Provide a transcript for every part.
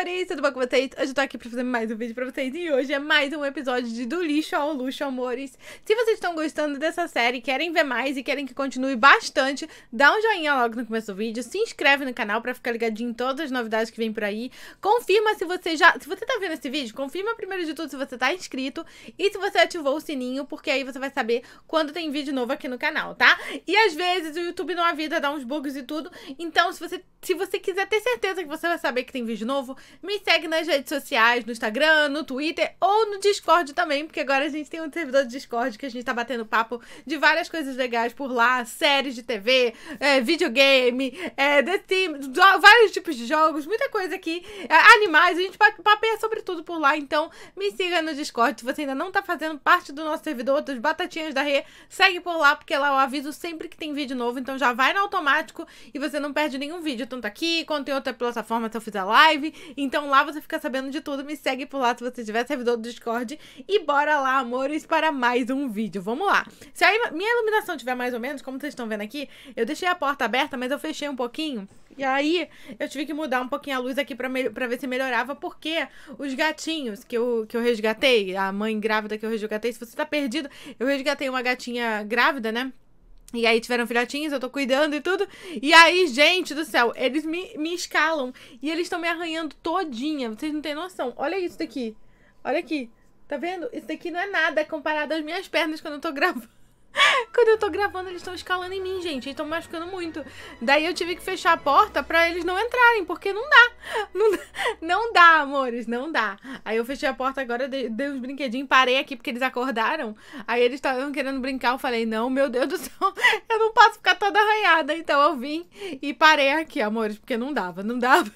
amores! Tudo bom com vocês? Hoje eu tô aqui pra fazer mais um vídeo pra vocês e hoje é mais um episódio de Do Lixo ao Luxo, amores. Se vocês estão gostando dessa série, querem ver mais e querem que continue bastante, dá um joinha logo no começo do vídeo, se inscreve no canal pra ficar ligadinho em todas as novidades que vem por aí. Confirma se você já... Se você tá vendo esse vídeo, confirma primeiro de tudo se você tá inscrito e se você ativou o sininho, porque aí você vai saber quando tem vídeo novo aqui no canal, tá? E às vezes o YouTube não avisa, dá uns bugs e tudo, então se você, se você quiser ter certeza que você vai saber que tem vídeo novo, me segue nas redes sociais, no Instagram, no Twitter ou no Discord também, porque agora a gente tem um servidor de Discord que a gente tá batendo papo de várias coisas legais por lá, séries de TV, é, videogame, é, The vários tipos de jogos, muita coisa aqui, é, animais, a gente papeia sobre tudo por lá, então me siga no Discord, se você ainda não tá fazendo parte do nosso servidor, dos Batatinhas da Rê, segue por lá, porque lá eu aviso sempre que tem vídeo novo, então já vai no automático e você não perde nenhum vídeo, tanto aqui quanto em outra plataforma se eu fizer live, então lá você fica sabendo de tudo. Me segue por lá se você tiver servidor do Discord. E bora lá, amores, para mais um vídeo. Vamos lá. Se a minha iluminação tiver mais ou menos, como vocês estão vendo aqui, eu deixei a porta aberta, mas eu fechei um pouquinho. E aí, eu tive que mudar um pouquinho a luz aqui pra, pra ver se melhorava, porque os gatinhos que eu, que eu resgatei, a mãe grávida que eu resgatei, se você tá perdido, eu resgatei uma gatinha grávida, né? E aí tiveram filhotinhos, eu tô cuidando e tudo. E aí, gente do céu, eles me, me escalam. E eles estão me arranhando todinha. Vocês não têm noção. Olha isso daqui. Olha aqui. Tá vendo? Isso daqui não é nada comparado às minhas pernas quando eu tô gravando. Quando eu tô gravando, eles estão escalando em mim, gente. Eles estão machucando muito. Daí eu tive que fechar a porta pra eles não entrarem, porque não dá. Não, não dá, amores, não dá. Aí eu fechei a porta agora, dei, dei uns brinquedinhos, parei aqui porque eles acordaram. Aí eles estavam querendo brincar. Eu falei, não, meu Deus do céu, eu não posso ficar toda arranhada. Então eu vim e parei aqui, amores, porque não dava, não dava.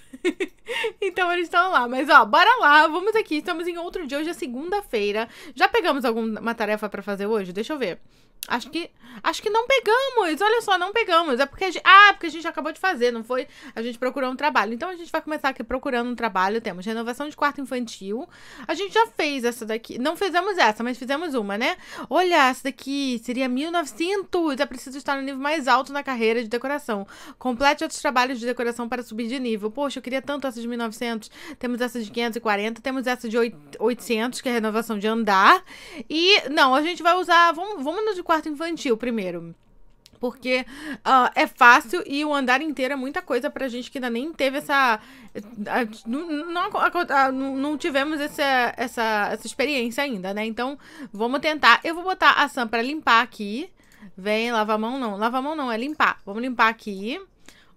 então eles estão lá. Mas ó, bora lá, vamos aqui. Estamos em outro dia. Hoje é segunda-feira. Já pegamos alguma tarefa pra fazer hoje? Deixa eu ver. Acho que, acho que não pegamos. Olha só, não pegamos. É porque a gente, ah, porque a gente acabou de fazer, não foi? A gente procurou um trabalho. Então a gente vai começar aqui procurando um trabalho. Temos renovação de quarto infantil. A gente já fez essa daqui. Não fizemos essa, mas fizemos uma, né? Olha, essa daqui seria 1900. É preciso estar no nível mais alto na carreira de decoração. Complete outros trabalhos de decoração para subir de nível. Poxa, eu queria tanto essa de 1900. Temos essa de 540, temos essa de 800, que é renovação de andar. E não, a gente vai usar, vamos, vamos no de 4 quarto infantil primeiro porque uh, é fácil e o andar inteiro é muita coisa pra gente que ainda nem teve essa. Eh, não, ah, não, não tivemos essa, essa, essa experiência ainda, né? Então, vamos tentar. Eu vou botar a Sam pra limpar aqui. Vem, lava a mão não. lava a mão não, é limpar. Vamos limpar aqui.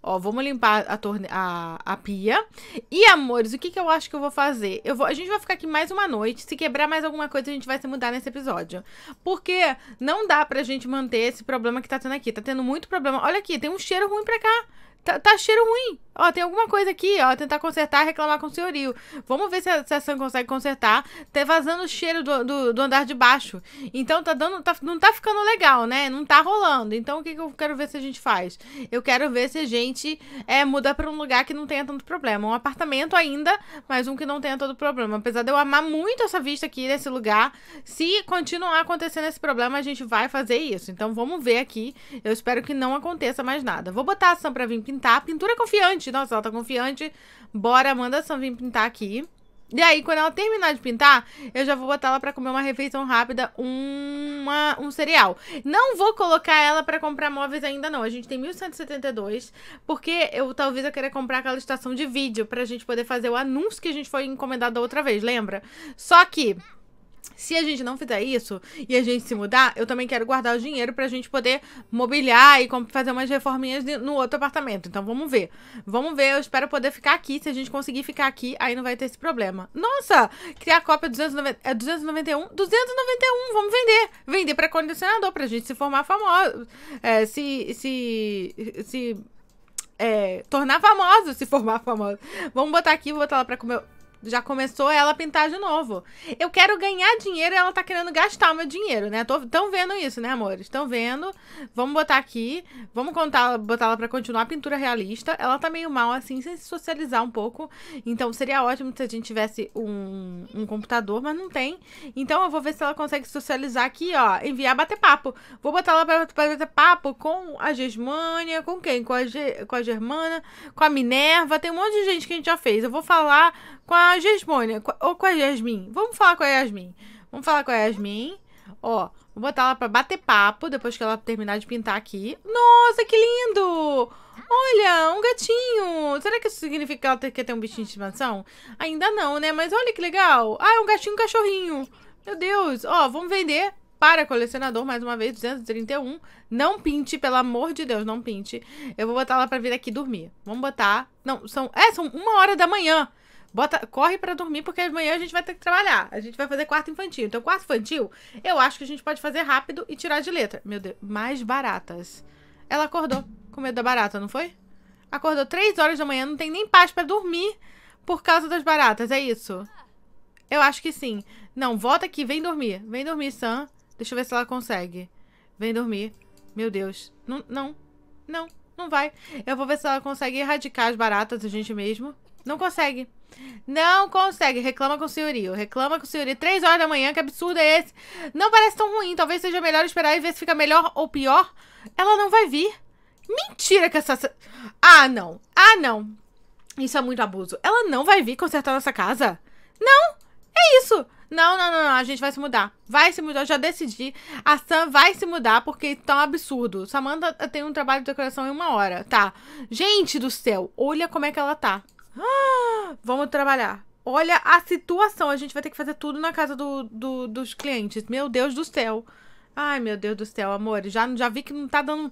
Ó, vamos limpar a, torne a, a pia. E, amores, o que, que eu acho que eu vou fazer? Eu vou, a gente vai ficar aqui mais uma noite. Se quebrar mais alguma coisa, a gente vai se mudar nesse episódio. Porque não dá pra gente manter esse problema que tá tendo aqui. Tá tendo muito problema. Olha aqui, tem um cheiro ruim pra cá. Tá, tá cheiro ruim. Ó, tem alguma coisa aqui, ó. Tentar consertar, reclamar com o senhorio. Vamos ver se a, se a Sam consegue consertar. Tá vazando o cheiro do, do, do, andar de baixo. Então tá dando. Tá, não tá ficando legal, né? Não tá rolando. Então o que, que eu quero ver se a gente faz? Eu quero ver se a gente é, muda pra um lugar que não tenha tanto problema. Um apartamento ainda, mas um que não tenha todo problema. Apesar de eu amar muito essa vista aqui nesse lugar. Se continuar acontecendo esse problema, a gente vai fazer isso. Então vamos ver aqui. Eu espero que não aconteça mais nada. Vou botar a Sam pra vir pintar. Pintura confiante confiante. Nossa, ela tá confiante. Bora, manda a Sam vir pintar aqui. E aí, quando ela terminar de pintar, eu já vou botar ela pra comer uma refeição rápida, uma, um cereal. Não vou colocar ela pra comprar móveis ainda, não. A gente tem 1172, porque eu talvez eu queira comprar aquela estação de vídeo pra gente poder fazer o anúncio que a gente foi encomendado outra vez, lembra? Só que se a gente não fizer isso e a gente se mudar, eu também quero guardar o dinheiro pra gente poder mobiliar e fazer umas reforminhas no outro apartamento. Então vamos ver. Vamos ver, eu espero poder ficar aqui. Se a gente conseguir ficar aqui, aí não vai ter esse problema. Nossa, criar cópia 290, é 291? 291, vamos vender. Vender pra condicionador, pra gente se formar famoso. É, se. se. se. É, tornar famoso, se formar famoso. Vamos botar aqui, vou botar lá pra comer já começou ela a pintar de novo. Eu quero ganhar dinheiro e ela tá querendo gastar o meu dinheiro, né? Estão vendo isso, né, amores? Estão vendo. Vamos botar aqui. Vamos contar, botar ela pra continuar a pintura realista. Ela tá meio mal, assim, sem se socializar um pouco. Então, seria ótimo se a gente tivesse um, um computador, mas não tem. Então, eu vou ver se ela consegue socializar aqui, ó. Enviar bater papo. Vou botar ela pra, pra bater papo com a Gesmânia. Com quem? Com a, Ge, com a Germana. Com a Minerva. Tem um monte de gente que a gente já fez. Eu vou falar com a ah, é a Gesmônia. Ou com a Yasmin. Vamos falar com é a Yasmin. Vamos falar com é a Yasmin. Ó, vou botar ela pra bater papo depois que ela terminar de pintar aqui. Nossa, que lindo! Olha, um gatinho! Será que isso significa que ela quer ter um bichinho de estimação? Ainda não, né? Mas olha que legal! Ah, é um gatinho um cachorrinho! Meu Deus! Ó, vamos vender para colecionador, mais uma vez, 231. Não pinte, pelo amor de Deus, não pinte. Eu vou botar ela pra vir aqui dormir. Vamos botar... Não, são... É, são uma hora da manhã! Bota, corre para dormir, porque amanhã a gente vai ter que trabalhar. A gente vai fazer quarto infantil. Então, quarto infantil, eu acho que a gente pode fazer rápido e tirar de letra. Meu Deus, mais baratas. Ela acordou com medo da barata, não foi? Acordou três horas da manhã, não tem nem paz para dormir por causa das baratas, é isso? Eu acho que sim. Não, volta aqui, vem dormir. Vem dormir, Sam. Deixa eu ver se ela consegue. Vem dormir. Meu Deus. Não, não, não, não vai. Eu vou ver se ela consegue erradicar as baratas a gente mesmo. Não consegue. Não consegue. Reclama com o senhorio. Reclama com o senhorio. Três horas da manhã, que absurdo é esse? Não parece tão ruim. Talvez seja melhor esperar e ver se fica melhor ou pior. Ela não vai vir. Mentira que essa... Ah, não. Ah, não. Isso é muito abuso. Ela não vai vir consertar nossa casa? Não. É isso. Não, não, não, não, a gente vai se mudar. Vai se mudar, eu já decidi. A Sam vai se mudar porque tá um absurdo. Samantha tem um trabalho de decoração em uma hora, tá? Gente do céu, olha como é que ela tá. Ah, vamos trabalhar. Olha a situação. A gente vai ter que fazer tudo na casa do, do, dos clientes. Meu Deus do céu. Ai, meu Deus do céu, amores. Já, já vi que não tá dando...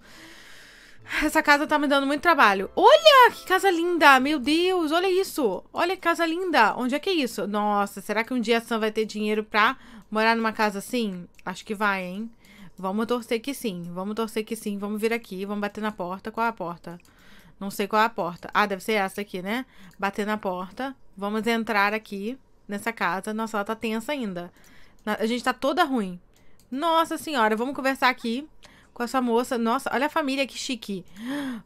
Essa casa tá me dando muito trabalho. Olha, que casa linda. Meu Deus, olha isso. Olha que casa linda. Onde é que é isso? Nossa, será que um dia a Sam vai ter dinheiro pra morar numa casa assim? Acho que vai, hein? Vamos torcer que sim. Vamos torcer que sim. Vamos vir aqui. Vamos bater na porta. Qual é a porta? Não sei qual é a porta. Ah, deve ser essa aqui, né? Bater na porta. Vamos entrar aqui nessa casa. Nossa, ela tá tensa ainda. A gente tá toda ruim. Nossa senhora, vamos conversar aqui com essa moça. Nossa, olha a família, que chique.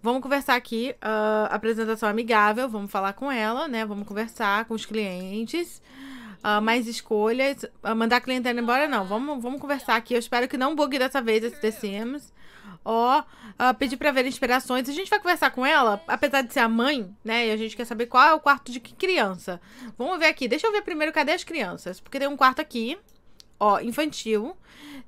Vamos conversar aqui. Uh, apresentação amigável. Vamos falar com ela, né? Vamos conversar com os clientes. Uh, mais escolhas. Uh, mandar a clientela embora, não. Vamos, vamos conversar aqui. Eu espero que não bugue dessa vez esse The Sims ó, uh, pedir pra ver inspirações. A gente vai conversar com ela, apesar de ser a mãe, né? E a gente quer saber qual é o quarto de que criança. Vamos ver aqui. Deixa eu ver primeiro cadê as crianças. Porque tem um quarto aqui, ó, infantil.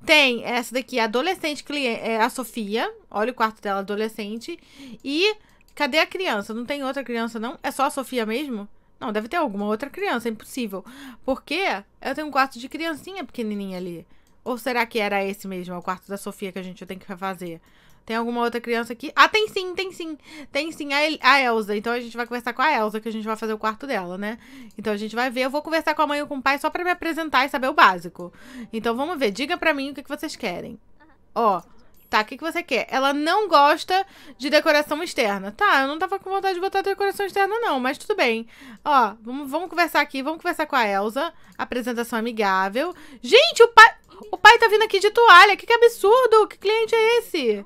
Tem essa daqui, adolescente, é, é, a Sofia. Olha o quarto dela, adolescente. E cadê a criança? Não tem outra criança, não? É só a Sofia mesmo? Não, deve ter alguma outra criança, é impossível. Porque ela tem um quarto de criancinha pequenininha ali. Ou será que era esse mesmo? É o quarto da Sofia que a gente tem que fazer. Tem alguma outra criança aqui? Ah, tem sim, tem sim. Tem sim a, El a Elsa. Então a gente vai conversar com a Elsa, que a gente vai fazer o quarto dela, né? Então a gente vai ver. Eu vou conversar com a mãe e com o pai só para me apresentar e saber o básico. Então vamos ver. Diga para mim o que, que vocês querem. Ó, tá, o que, que você quer? Ela não gosta de decoração externa. Tá, eu não tava com vontade de botar decoração externa, não, mas tudo bem. Ó, vamos, vamos conversar aqui, vamos conversar com a Elsa. Apresentação amigável. Gente, o pai. O pai tá vindo aqui de toalha. Que, que absurdo! Que cliente é esse?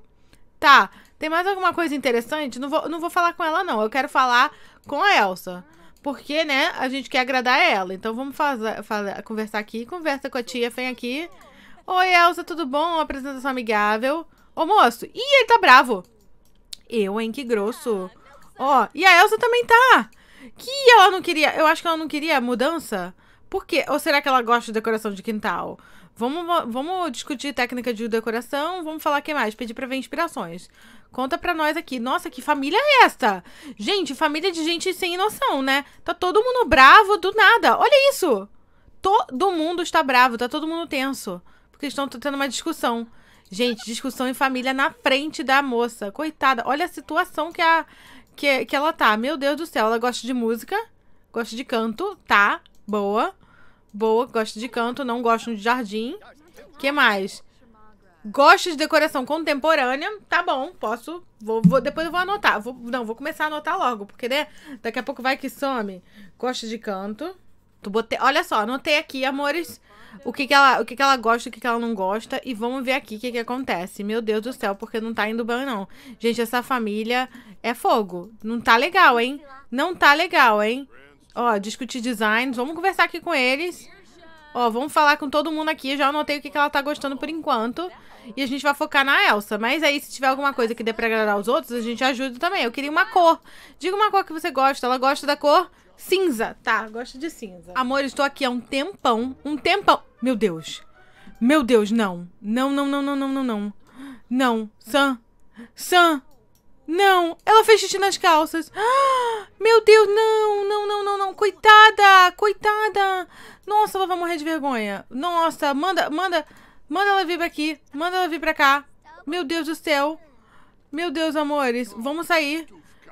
Tá. Tem mais alguma coisa interessante? Não vou, não vou falar com ela, não. Eu quero falar com a Elsa. Porque, né, a gente quer agradar ela. Então vamos fazer, fazer, conversar aqui. Conversa com a tia, vem aqui. Oi, Elsa, tudo bom? Apresentação amigável. Ô, moço. Ih, ele tá bravo. Eu, hein? Que grosso. Ó, e a Elsa também tá. Que ela não queria... Eu acho que ela não queria mudança. Por quê? Ou será que ela gosta de decoração de quintal? Vamos, vamos discutir técnica de decoração, vamos falar o que mais, pedir pra ver inspirações. Conta pra nós aqui. Nossa, que família é esta? Gente, família de gente sem noção, né? Tá todo mundo bravo do nada. Olha isso! Todo mundo está bravo, tá todo mundo tenso. Porque estão tendo uma discussão. Gente, discussão em família na frente da moça. Coitada, olha a situação que, a, que, que ela tá. Meu Deus do céu, ela gosta de música, gosta de canto, tá? Boa. Boa, gosto de canto, não gosto de jardim. que mais? Gosto de decoração contemporânea. Tá bom, posso. Vou, vou depois eu vou anotar. Vou, não, vou começar a anotar logo, porque né, daqui a pouco vai que some. Gosto de canto. Tu botei, olha só, anotei aqui, amores, o que, que ela, o que, que ela gosta, o que, que ela não gosta. E vamos ver aqui o que, que acontece. Meu Deus do céu, porque não tá indo bem, não. Gente, essa família é fogo. Não tá legal, hein? Não tá legal, hein? Ó, discutir designs. Vamos conversar aqui com eles. Ó, vamos falar com todo mundo aqui. Eu já anotei o que, que ela tá gostando por enquanto. E a gente vai focar na Elsa. Mas aí, se tiver alguma coisa que dê pra agradar os outros, a gente ajuda também. Eu queria uma cor. Diga uma cor que você gosta. Ela gosta da cor cinza. Tá, gosta de cinza. Amor, estou aqui há um tempão. Um tempão. Meu Deus. Meu Deus, não. Não, não, não, não, não, não, não. Não. Sam. Sam. Não, ela fez xixi nas calças. Ah, meu Deus, não, não, não, não, não. Coitada, coitada. Nossa, ela vai morrer de vergonha. Nossa, manda, manda, manda ela vir pra aqui. Manda ela vir pra cá. Meu Deus do céu. Meu Deus, amores, vamos sair.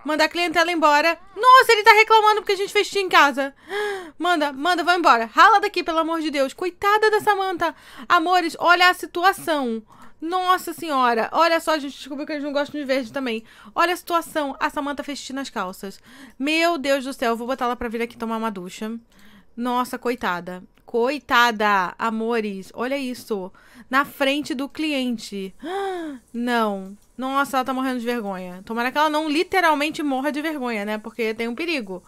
Mandar a clientela embora. Nossa, ele tá reclamando porque a gente fez em casa. Manda, manda, vai embora. Rala daqui, pelo amor de Deus. Coitada da Samanta. Amores, olha a situação. Nossa senhora, olha só, a gente descobriu que eles não gostam de verde também. Olha a situação, a Samanta fez xixi nas calças. Meu Deus do céu, vou botar ela pra vir aqui tomar uma ducha. Nossa, coitada. Coitada, amores, olha isso. Na frente do cliente. Não. Nossa, ela tá morrendo de vergonha. Tomara que ela não literalmente morra de vergonha, né? Porque tem um perigo.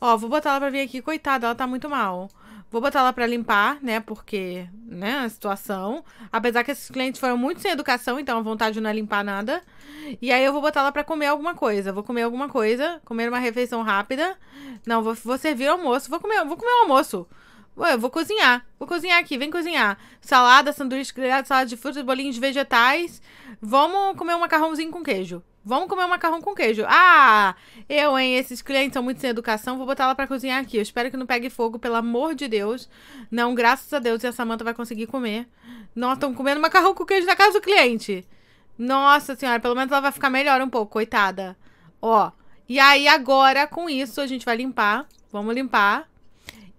Ó, vou botar ela pra vir aqui. Coitada, ela tá muito mal. Vou botar ela para limpar, né? Porque, né, a situação. Apesar que esses clientes foram muito sem educação, então a vontade não é limpar nada. E aí eu vou botar ela para comer alguma coisa. Vou comer alguma coisa, comer uma refeição rápida. Não, vou, vou servir o almoço. Vou comer, vou comer o almoço. Ué, eu vou cozinhar. Vou cozinhar aqui, vem cozinhar. Salada, sanduíche grelhado, salada de frutas, bolinhos de vegetais. Vamos comer um macarrãozinho com queijo. Vamos comer um macarrão com queijo. Ah, eu, hein? Esses clientes são muito sem educação. Vou botar ela para cozinhar aqui. Eu espero que não pegue fogo, pelo amor de Deus. Não, graças a Deus. E a Samanta vai conseguir comer. Nossa, estão comendo macarrão com queijo na casa do cliente. Nossa senhora, pelo menos ela vai ficar melhor um pouco, coitada. Ó, e aí agora, com isso, a gente vai limpar. Vamos limpar.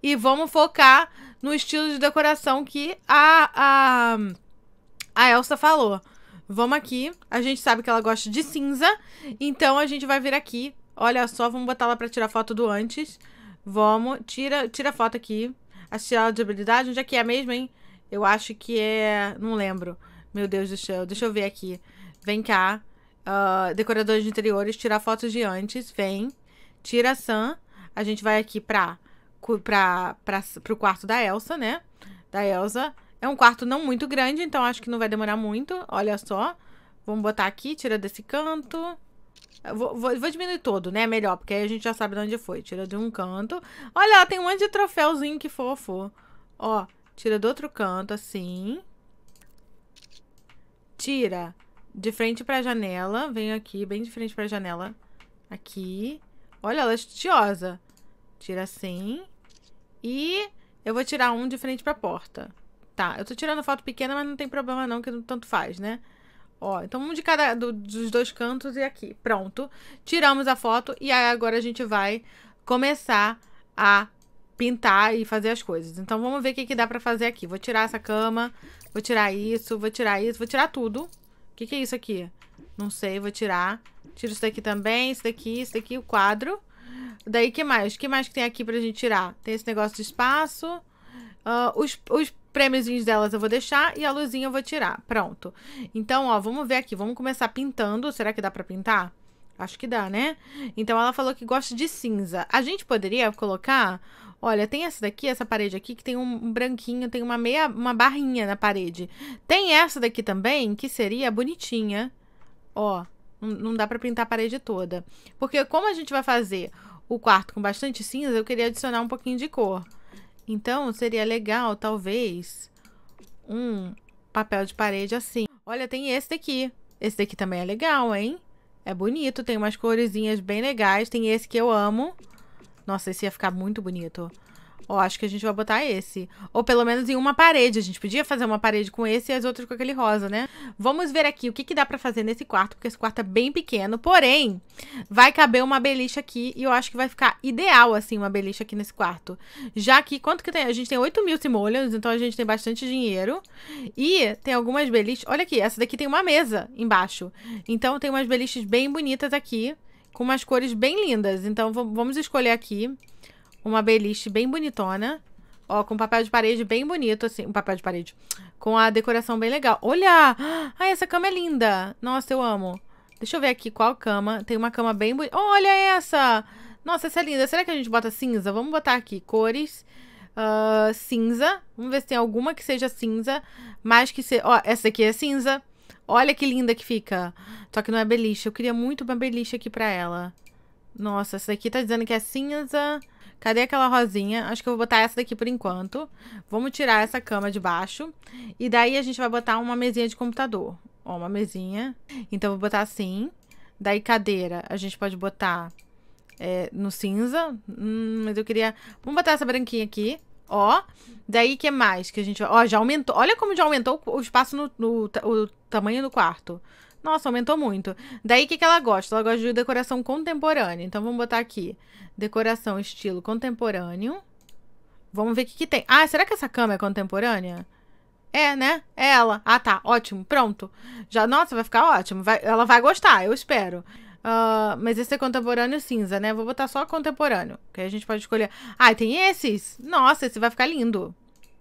E vamos focar no estilo de decoração que a, a, a Elsa falou vamos aqui. A gente sabe que ela gosta de cinza, então a gente vai vir aqui. Olha só, vamos botar ela pra tirar foto do antes. Vamos, tira, tira foto aqui. Assistir de habilidade, onde é que é mesmo, hein? Eu acho que é... não lembro. Meu Deus do céu, deixa eu ver aqui. Vem cá. Uh, decoradores de interiores, tirar fotos de antes. Vem, tira a Sam. A gente vai aqui pra, pra, pra, pro quarto da Elsa, né? Da Elsa. É um quarto não muito grande, então acho que não vai demorar muito. Olha só. Vamos botar aqui, tira desse canto. Vou, vou, vou, diminuir todo, né? Melhor, porque aí a gente já sabe de onde foi. Tira de um canto. Olha, tem um monte de troféuzinho, que fofo. Ó, tira do outro canto, assim. Tira de frente pra janela. Venho aqui, bem de frente pra janela. Aqui. Olha, ela é estudiosa. Tira assim. E eu vou tirar um de frente pra porta. Tá, eu tô tirando foto pequena, mas não tem problema não, que tanto faz, né? Ó, então um de cada do, dos dois cantos e aqui. Pronto. Tiramos a foto e aí agora a gente vai começar a pintar e fazer as coisas. Então vamos ver o que, que dá pra fazer aqui. Vou tirar essa cama, vou tirar isso, vou tirar isso, vou tirar tudo. O que, que é isso aqui? Não sei, vou tirar. Tiro isso daqui também, isso daqui, isso daqui, o quadro. Daí, que mais? que mais que tem aqui pra gente tirar? Tem esse negócio de espaço. Uh, os, os prêmiozinhos delas eu vou deixar e a luzinha eu vou tirar. Pronto. Então, ó, vamos ver aqui. Vamos começar pintando. Será que dá pra pintar? Acho que dá, né? Então, ela falou que gosta de cinza. A gente poderia colocar... Olha, tem essa daqui, essa parede aqui, que tem um branquinho, tem uma meia, uma barrinha na parede. Tem essa daqui também, que seria bonitinha. Ó, não dá pra pintar a parede toda. Porque como a gente vai fazer o quarto com bastante cinza, eu queria adicionar um pouquinho de cor. Então, seria legal, talvez, um papel de parede assim. Olha, tem esse daqui. Esse daqui também é legal, hein? É bonito, tem umas coresinhas bem legais. Tem esse que eu amo. Nossa, esse ia ficar muito bonito. Eu acho que a gente vai botar esse. Ou pelo menos em uma parede. A gente podia fazer uma parede com esse e as outras com aquele rosa, né? Vamos ver aqui o que, que dá para fazer nesse quarto, porque esse quarto é bem pequeno. Porém, vai caber uma beliche aqui e eu acho que vai ficar ideal, assim, uma beliche aqui nesse quarto. Já que, quanto que tem? A gente tem 8 mil simoleons, então a gente tem bastante dinheiro. E tem algumas beliches... Olha aqui, essa daqui tem uma mesa embaixo. Então tem umas beliches bem bonitas aqui, com umas cores bem lindas. Então vamos escolher aqui uma beliche bem bonitona. Ó, com papel de parede bem bonito, assim. Um papel de parede. Com a decoração bem legal. Olha! Ai, essa cama é linda! Nossa, eu amo. Deixa eu ver aqui qual cama. Tem uma cama bem bonita. Olha essa! Nossa, essa é linda. Será que a gente bota cinza? Vamos botar aqui cores. Uh, cinza. Vamos ver se tem alguma que seja cinza. Mais que seja... Ó, essa aqui é cinza. Olha que linda que fica. Só que não é beliche. Eu queria muito uma beliche aqui pra ela. Nossa, essa aqui tá dizendo que é cinza. Cadê aquela rosinha? Acho que eu vou botar essa daqui por enquanto. Vamos tirar essa cama de baixo. E daí a gente vai botar uma mesinha de computador. Ó, uma mesinha. Então, eu vou botar assim. Daí, cadeira. A gente pode botar é, no cinza. Hum, mas eu queria... Vamos botar essa branquinha aqui. Ó, daí que mais que a gente... Ó, já aumentou. Olha como já aumentou o espaço no, no o tamanho do quarto. Nossa, aumentou muito. Daí, o que, que ela gosta? Ela gosta de decoração contemporânea. Então, vamos botar aqui. Decoração estilo contemporâneo. Vamos ver o que, que tem. Ah, será que essa cama é contemporânea? É, né? É ela. Ah, tá. Ótimo. Pronto. Já, nossa, vai ficar ótimo. Vai, ela vai gostar, eu espero. Uh, mas esse é contemporâneo cinza, né? Vou botar só contemporâneo. Que aí a gente pode escolher. Ah, tem esses? Nossa, esse vai ficar lindo.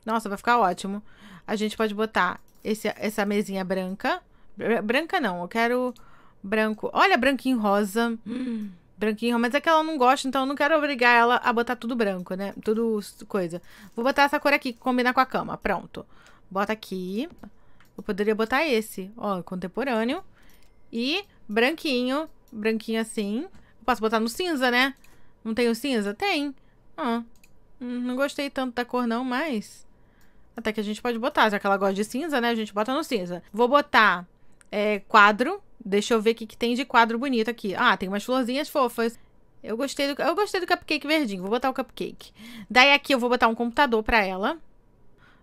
Nossa, vai ficar ótimo. A gente pode botar esse, essa mesinha branca. É, branca não, eu quero branco. Olha, branquinho rosa. branquinho branquinho, mas é que ela não gosta, então eu não quero obrigar ela a botar tudo branco, né? Tudo coisa. Vou botar essa cor aqui, que combina com a cama. Pronto. Bota aqui. Eu poderia botar esse, ó, contemporâneo. E branquinho, branquinho assim. Eu posso botar no cinza, né? Não tenho cinza? Tem. Hum, não gostei tanto da cor não, mas... Até que a gente pode botar, já que ela gosta de cinza, né? A gente bota no cinza. Vou botar é, quadro. Deixa eu ver o que, que tem de quadro bonito aqui. Ah, tem umas florzinhas fofas. Eu gostei do, eu gostei do cupcake verdinho. Vou botar o cupcake. Daí aqui eu vou botar um computador pra ela.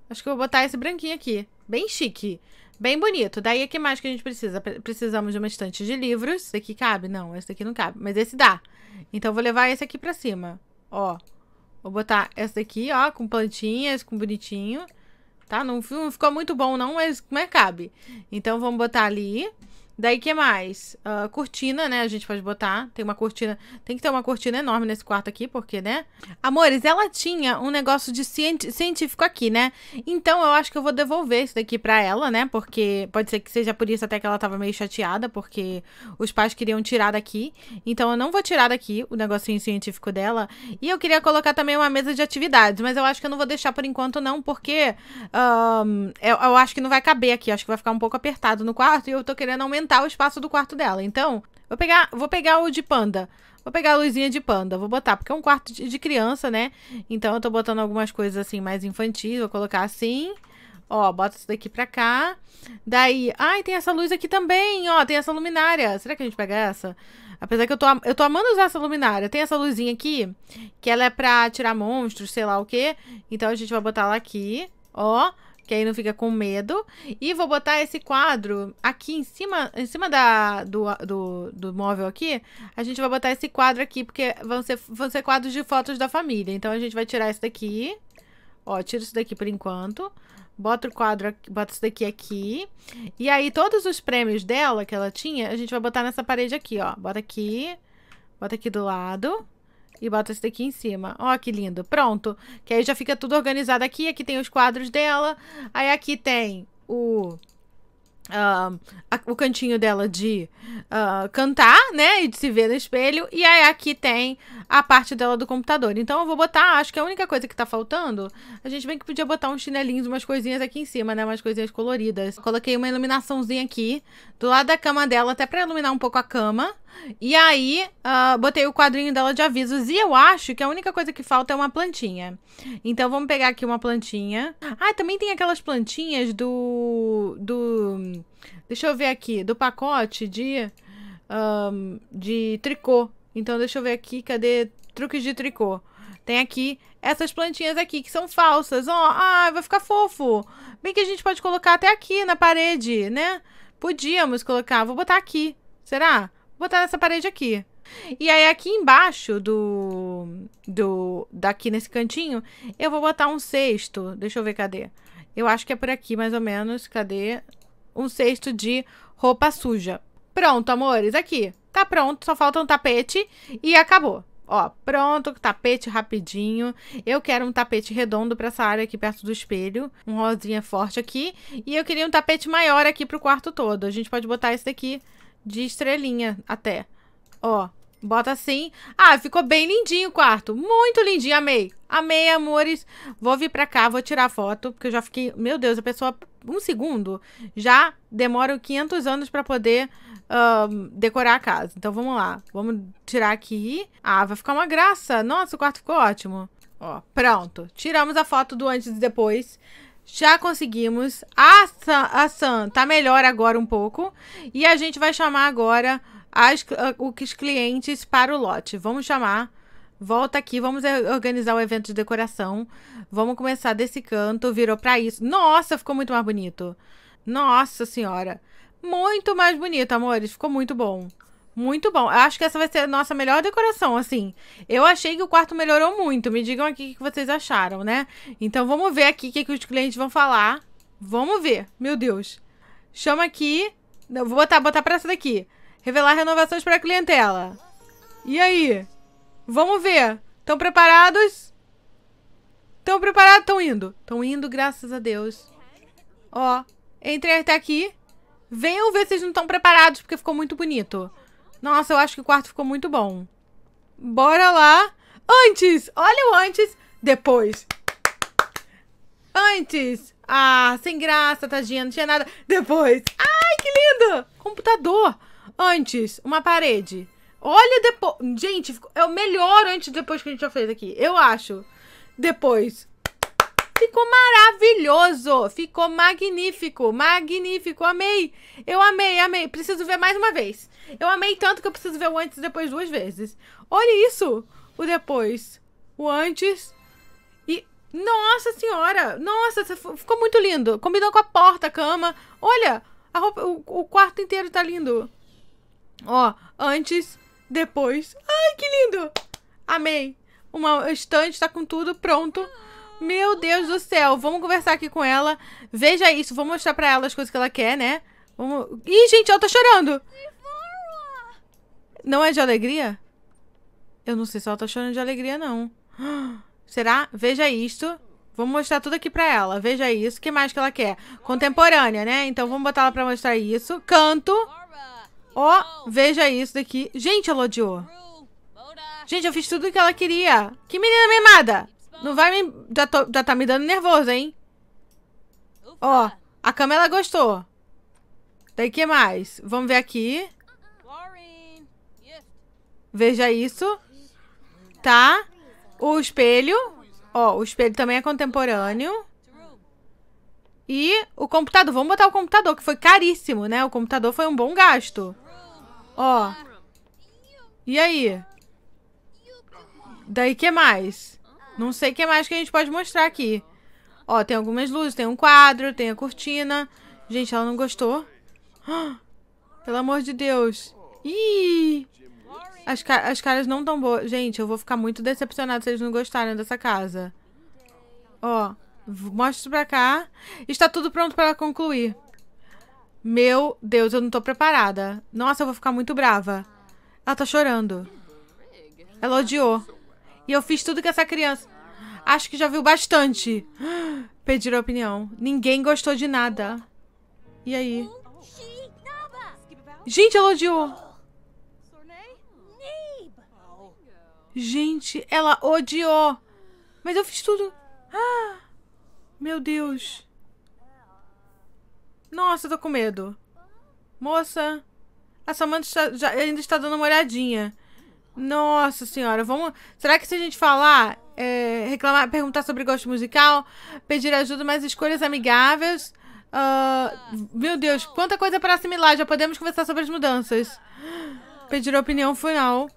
Acho que eu vou botar esse branquinho aqui. Bem chique. Bem bonito. Daí o que mais que a gente precisa? Precisamos de uma estante de livros. Esse aqui cabe? Não, esse aqui não cabe. Mas esse dá. Então eu vou levar esse aqui pra cima. Ó. Vou botar essa aqui, ó, com plantinhas, com bonitinho tá? Não, não ficou muito bom não, mas, que cabe. Então, vamos botar ali. Daí que mais? Uh, cortina, né? A gente pode botar. Tem uma cortina. Tem que ter uma cortina enorme nesse quarto aqui, porque, né? Amores, ela tinha um negócio de científico aqui, né? Então eu acho que eu vou devolver isso daqui pra ela, né? Porque pode ser que seja por isso até que ela tava meio chateada, porque os pais queriam tirar daqui. Então eu não vou tirar daqui o negocinho científico dela. E eu queria colocar também uma mesa de atividades, mas eu acho que eu não vou deixar por enquanto, não, porque um, eu, eu acho que não vai caber aqui. Eu acho que vai ficar um pouco apertado no quarto e eu tô querendo aumentar aumentar o espaço do quarto dela. Então, vou pegar, vou pegar o de panda. Vou pegar a luzinha de panda, vou botar, porque é um quarto de criança, né? Então eu tô botando algumas coisas assim mais infantis, vou colocar assim. Ó, bota isso daqui pra cá. Daí, ai, tem essa luz aqui também, ó, tem essa luminária. Será que a gente pega essa? Apesar que eu tô, eu tô amando usar essa luminária. Tem essa luzinha aqui, que ela é pra tirar monstros, sei lá o quê. Então a gente vai botar ela aqui, ó que aí não fica com medo. E vou botar esse quadro aqui em cima, em cima da, do, do, do móvel aqui. A gente vai botar esse quadro aqui, porque vão ser, vão ser quadros de fotos da família. Então a gente vai tirar esse daqui. Ó, tira isso daqui por enquanto. Bota o quadro, bota isso daqui aqui. E aí todos os prêmios dela que ela tinha, a gente vai botar nessa parede aqui, ó. Bota aqui, bota aqui do lado. E bota esse daqui em cima. Ó, que lindo. Pronto. Que aí já fica tudo organizado aqui. Aqui tem os quadros dela. Aí aqui tem o... Uh, a, o cantinho dela de uh, cantar, né? E de se ver no espelho. E aí aqui tem a parte dela do computador. Então eu vou botar, acho que é a única coisa que tá faltando, a gente bem que podia botar uns chinelinhos, umas coisinhas aqui em cima, né? Umas coisinhas coloridas. Coloquei uma iluminaçãozinha aqui do lado da cama dela, até pra iluminar um pouco a cama. E aí, uh, botei o quadrinho dela de avisos. E eu acho que a única coisa que falta é uma plantinha. Então, vamos pegar aqui uma plantinha. Ah, também tem aquelas plantinhas do. do deixa eu ver aqui. Do pacote de. Um, de tricô. Então, deixa eu ver aqui. Cadê truques de tricô? Tem aqui essas plantinhas aqui que são falsas. Ó, oh, ah, vai ficar fofo. Bem que a gente pode colocar até aqui na parede, né? Podíamos colocar. Vou botar aqui. Será? botar nessa parede aqui. E aí aqui embaixo do, do daqui nesse cantinho, eu vou botar um cesto. Deixa eu ver cadê. Eu acho que é por aqui mais ou menos. Cadê? Um cesto de roupa suja. Pronto, amores, aqui. Tá pronto, só falta um tapete e acabou. Ó, pronto, tapete rapidinho. Eu quero um tapete redondo para essa área aqui perto do espelho. Um rosinha forte aqui. E eu queria um tapete maior aqui pro quarto todo. A gente pode botar esse daqui de estrelinha até. Ó, bota assim. Ah, ficou bem lindinho o quarto. Muito lindinho, amei. Amei, amores. Vou vir pra cá, vou tirar foto, porque eu já fiquei... Meu Deus, a pessoa... Um segundo já demora 500 anos pra poder uh, decorar a casa. Então, vamos lá. Vamos tirar aqui. Ah, vai ficar uma graça. Nossa, o quarto ficou ótimo. Ó, pronto. Tiramos a foto do antes e depois. Já conseguimos. A Sam, a Sam tá melhor agora um pouco. E a gente vai chamar agora as, ah, os clientes para o lote. Vamos chamar. Volta aqui, vamos eh, organizar o evento de decoração. Vamos começar desse canto. Virou para isso. Nossa, ficou muito mais bonito. Nossa senhora. Muito mais bonito, amores. Ficou muito bom. Muito bom. Eu acho que essa vai ser a nossa melhor decoração, assim. Eu achei que o quarto melhorou muito. Me digam aqui o que vocês acharam, né? Então vamos ver aqui o que, que os clientes vão falar. Vamos ver. Meu Deus. Chama aqui. Eu vou botar, botar pra essa daqui. Revelar renovações para a clientela. E aí? Vamos ver. Estão preparados? Estão preparados? Estão indo. Estão indo, graças a Deus. Ó, entrem até aqui. Venham ver se vocês não estão preparados, porque ficou muito bonito. Nossa, eu acho que o quarto ficou muito bom. Bora lá. Antes! Olha o antes, depois. Antes! Ah, sem graça, tadinha, não tinha nada. Depois. Ai, que lindo! Computador. Antes, uma parede. Olha depois. Gente, é o melhor antes e depois que a gente já fez aqui. Eu acho. Depois. Ficou maravilhoso. Ficou magnífico. Magnífico. Amei. Eu amei, amei. Preciso ver mais uma vez. Eu amei tanto que eu preciso ver o antes e depois duas vezes. Olha isso! O depois. O antes. E. Nossa senhora! Nossa, ficou muito lindo. Combinou com a porta, a cama. Olha! A roupa, o, o quarto inteiro tá lindo. Ó, antes, depois. Ai, que lindo! Amei! Uma estante tá com tudo pronto. Meu Deus do céu, vamos conversar aqui com ela. Veja isso, vou mostrar pra ela as coisas que ela quer, né? Vamos... Ih, gente, ela tá chorando. Não é de alegria? Eu não sei se ela tá chorando de alegria, não. Será? Veja isto. Vamos mostrar tudo aqui pra ela. Veja isso. O que mais que ela quer? Contemporânea, né? Então vamos botar ela pra mostrar isso. Canto. Ó, oh, veja isso daqui. Gente, ela odiou. Gente, eu fiz tudo o que ela queria. Que menina mimada. Não vai me... Já, tô... Já tá me dando nervoso, hein? Ó, oh, a Camila gostou. Daí que mais? Vamos ver aqui. Veja isso. Tá? O espelho. Ó, o espelho também é contemporâneo. E o computador. Vamos botar o computador, que foi caríssimo, né? O computador foi um bom gasto. Ó. E aí? Daí, que mais? Não sei o que mais que a gente pode mostrar aqui. Ó, tem algumas luzes. Tem um quadro, tem a cortina. Gente, ela não gostou. Pelo amor de Deus. Ih! As, ca as caras não tão boas. Gente, eu vou ficar muito decepcionada se eles não gostarem dessa casa. Ó, mostra pra cá. Está tudo pronto para concluir. Meu Deus, eu não tô preparada. Nossa, eu vou ficar muito brava. Ela tá chorando. Ela odiou. E eu fiz tudo com essa criança. Acho que já viu bastante. Pediram opinião. Ninguém gostou de nada. E aí? Gente, ela odiou. Gente, ela odiou. Mas eu fiz tudo. Ah, meu Deus. Nossa, eu tô com medo. Moça, a Samantha está, já, ainda está dando uma olhadinha. Nossa senhora, vamos. Será que se a gente falar, é, reclamar, perguntar sobre gosto musical, pedir ajuda, mais escolhas amigáveis? Uh, meu Deus, quanta coisa para assimilar. Já podemos conversar sobre as mudanças. Pedir opinião final.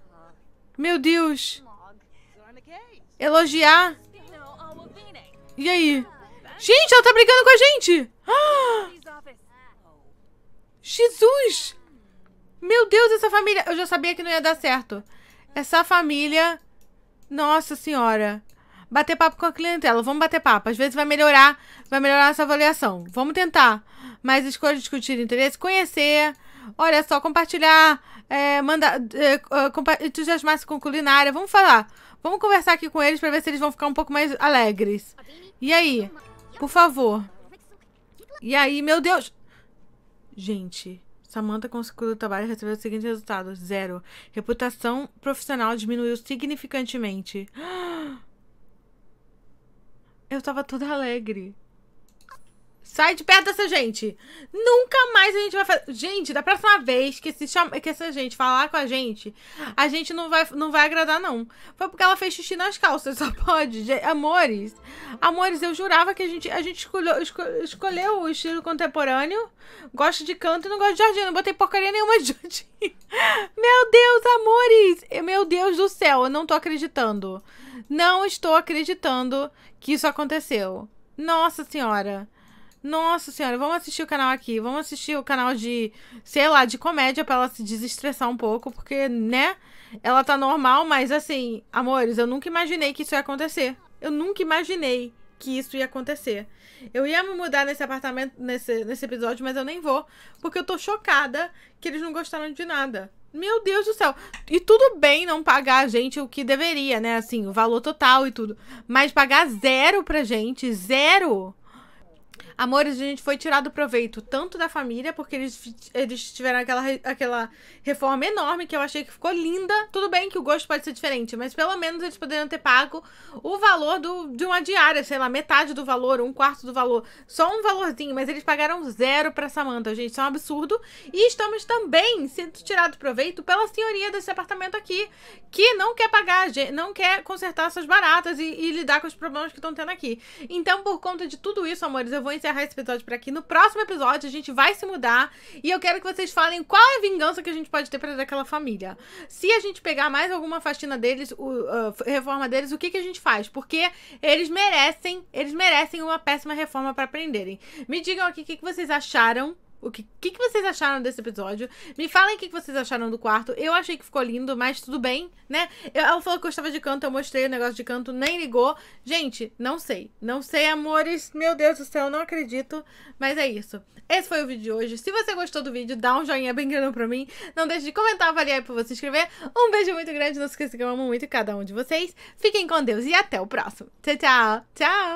Meu Deus. Elogiar. E aí? Gente, ela tá brigando com a gente. Ah! Jesus. Meu Deus, essa família... Eu já sabia que não ia dar certo. Essa família... Nossa senhora. Bater papo com a clientela. Vamos bater papo. Às vezes vai melhorar. Vai melhorar essa avaliação. Vamos tentar. Mas escolha discutir interesse. Conhecer Olha só, compartilhar, é, mandar, é, é, compa entusiasmar-se com culinária. Vamos falar. Vamos conversar aqui com eles para ver se eles vão ficar um pouco mais alegres. E aí? Por favor. E aí, meu Deus. Gente, Samantha conseguiu o trabalho e recebeu o seguinte resultado. Zero. Reputação profissional diminuiu significantemente. Eu tava toda alegre. Sai de perto dessa gente. Nunca mais a gente vai fazer. Gente, da próxima vez que, se que essa gente falar com a gente, a gente não vai, não vai agradar, não. Foi porque ela fez xixi nas calças, só pode. Amores. Amores, eu jurava que a gente, a gente escolheu, escolheu o estilo contemporâneo. Gosto de canto e não gosto de jardim. Não botei porcaria nenhuma de jardim. Meu Deus, amores! Meu Deus do céu, eu não tô acreditando. Não estou acreditando que isso aconteceu. Nossa senhora. Nossa senhora, vamos assistir o canal aqui, vamos assistir o canal de, sei lá, de comédia para ela se desestressar um pouco, porque, né? Ela tá normal, mas assim, amores, eu nunca imaginei que isso ia acontecer. Eu nunca imaginei que isso ia acontecer. Eu ia me mudar nesse apartamento, nesse, nesse episódio, mas eu nem vou, porque eu tô chocada que eles não gostaram de nada. Meu Deus do céu. E tudo bem não pagar a gente o que deveria, né? Assim, o valor total e tudo. Mas pagar zero pra gente, zero. Amores, a gente foi tirado proveito tanto da família, porque eles, eles tiveram aquela, aquela reforma enorme que eu achei que ficou linda. Tudo bem que o gosto pode ser diferente, mas pelo menos eles poderiam ter pago o valor do, de uma diária, sei lá, metade do valor, um quarto do valor. Só um valorzinho, mas eles pagaram zero pra Samantha, gente. Isso é um absurdo. E estamos também sendo tirado proveito pela senhoria desse apartamento aqui, que não quer pagar, não quer consertar essas baratas e, e lidar com os problemas que estão tendo aqui. Então, por conta de tudo isso, amores, eu vou encerrar encerrar esse episódio por aqui. No próximo episódio, a gente vai se mudar e eu quero que vocês falem qual é a vingança que a gente pode ter para daquela família. Se a gente pegar mais alguma faxina deles, o, uh, reforma deles, o que, que a gente faz? Porque eles merecem, eles merecem uma péssima reforma para aprenderem. Me digam aqui o que, que vocês acharam o que, que, que vocês acharam desse episódio? Me falem o que, que vocês acharam do quarto. Eu achei que ficou lindo, mas tudo bem, né? Eu, ela falou que gostava de canto, eu mostrei o negócio de canto, nem ligou. Gente, não sei. Não sei, amores. Meu Deus do céu, não acredito. Mas é isso. Esse foi o vídeo de hoje. Se você gostou do vídeo, dá um joinha bem grande pra mim. Não deixe de comentar, avaliar e pra você inscrever. Um beijo muito grande. Não se esqueça que eu amo muito cada um de vocês. Fiquem com Deus e até o próximo. Tchau, tchau. Tchau.